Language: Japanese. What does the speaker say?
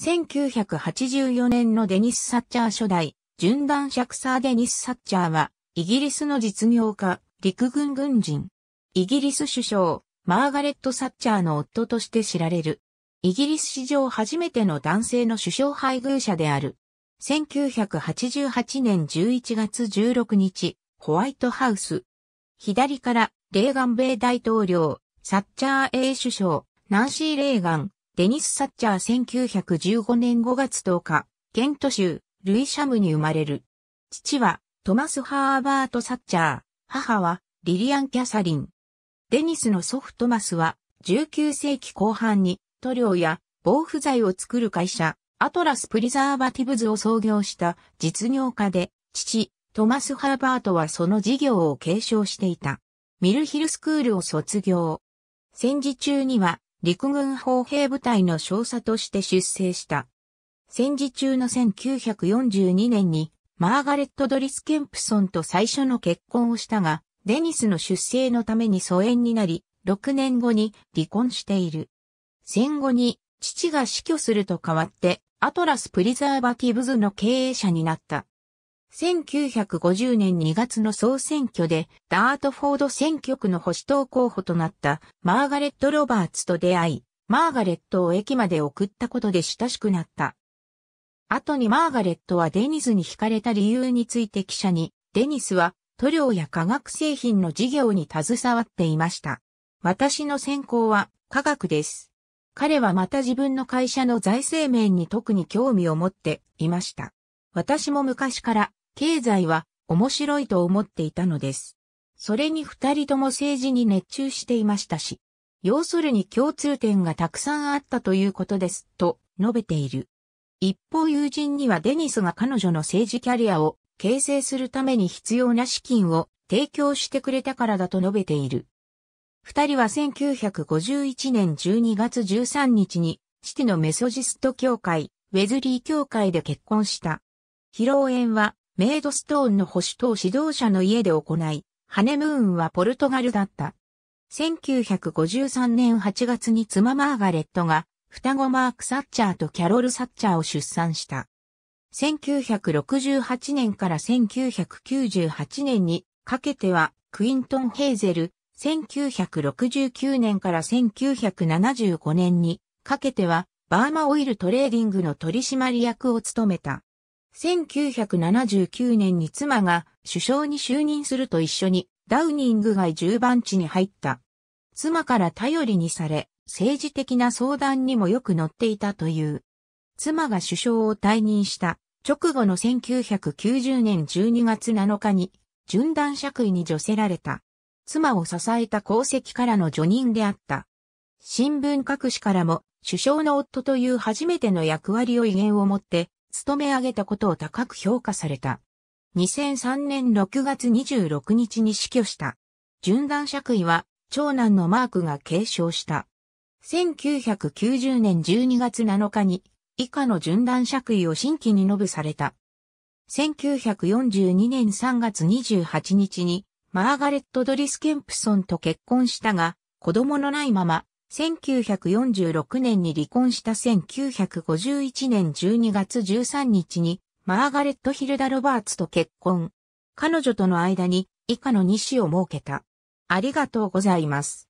1984年のデニス・サッチャー初代、順シャクサー・デニス・サッチャーは、イギリスの実業家、陸軍軍人。イギリス首相、マーガレット・サッチャーの夫として知られる。イギリス史上初めての男性の首相配偶者である。1988年11月16日、ホワイトハウス。左から、レーガン米大統領、サッチャー A 首相、ナンシー・レーガン、デニス・サッチャー1915年5月10日、ケント州、ルイシャムに生まれる。父は、トマス・ハーバート・サッチャー、母は、リリアン・キャサリン。デニスの祖父トマスは、19世紀後半に、塗料や防腐剤を作る会社、アトラス・プリザーバティブズを創業した実業家で、父、トマス・ハーバートはその事業を継承していた。ミルヒルスクールを卒業。戦時中には陸軍砲兵部隊の少佐として出征した。戦時中の1942年にマーガレット・ドリス・ケンプソンと最初の結婚をしたが、デニスの出生のために疎遠になり、6年後に離婚している。戦後に父が死去すると変わって、アトラス・プリザーバティブズの経営者になった。1950年2月の総選挙でダートフォード選挙区の保守党候補となったマーガレット・ロバーツと出会い、マーガレットを駅まで送ったことで親しくなった。後にマーガレットはデニスに惹かれた理由について記者に、デニスは塗料や化学製品の事業に携わっていました。私の専攻は科学です。彼はまた自分の会社の財政面に特に興味を持っていました。私も昔から経済は面白いと思っていたのです。それに二人とも政治に熱中していましたし、要するに共通点がたくさんあったということです、と述べている。一方友人にはデニスが彼女の政治キャリアを形成するために必要な資金を提供してくれたからだと述べている。二人は1951年12月13日に、シティのメソジスト教会、ウェズリー教会で結婚した。披露宴はメイドストーンの保守党指導者の家で行い、ハネムーンはポルトガルだった。1953年8月に妻マーガレットが双子マーク・サッチャーとキャロル・サッチャーを出産した。1968年から1998年にかけてはクイントン・ヘイゼル、1969年から1975年にかけてはバーマオイルトレーディングの取締役を務めた。1979年に妻が首相に就任すると一緒にダウニング街10番地に入った。妻から頼りにされ、政治的な相談にもよく乗っていたという。妻が首相を退任した直後の1990年12月7日に、順断爵位に除せられた。妻を支えた功績からの除任であった。新聞各紙からも、首相の夫という初めての役割を威厳を持って務め上げたことを高く評価された。2003年6月26日に死去した。順断爵位は、長男のマークが継承した。1990年12月7日に、以下の順断爵位を新規に述べされた。1942年3月28日に、マーガレット・ドリス・ケンプソンと結婚したが、子供のないまま、1946年に離婚した1951年12月13日にマーガレット・ヒルダ・ロバーツと結婚。彼女との間に以下の2子を設けた。ありがとうございます。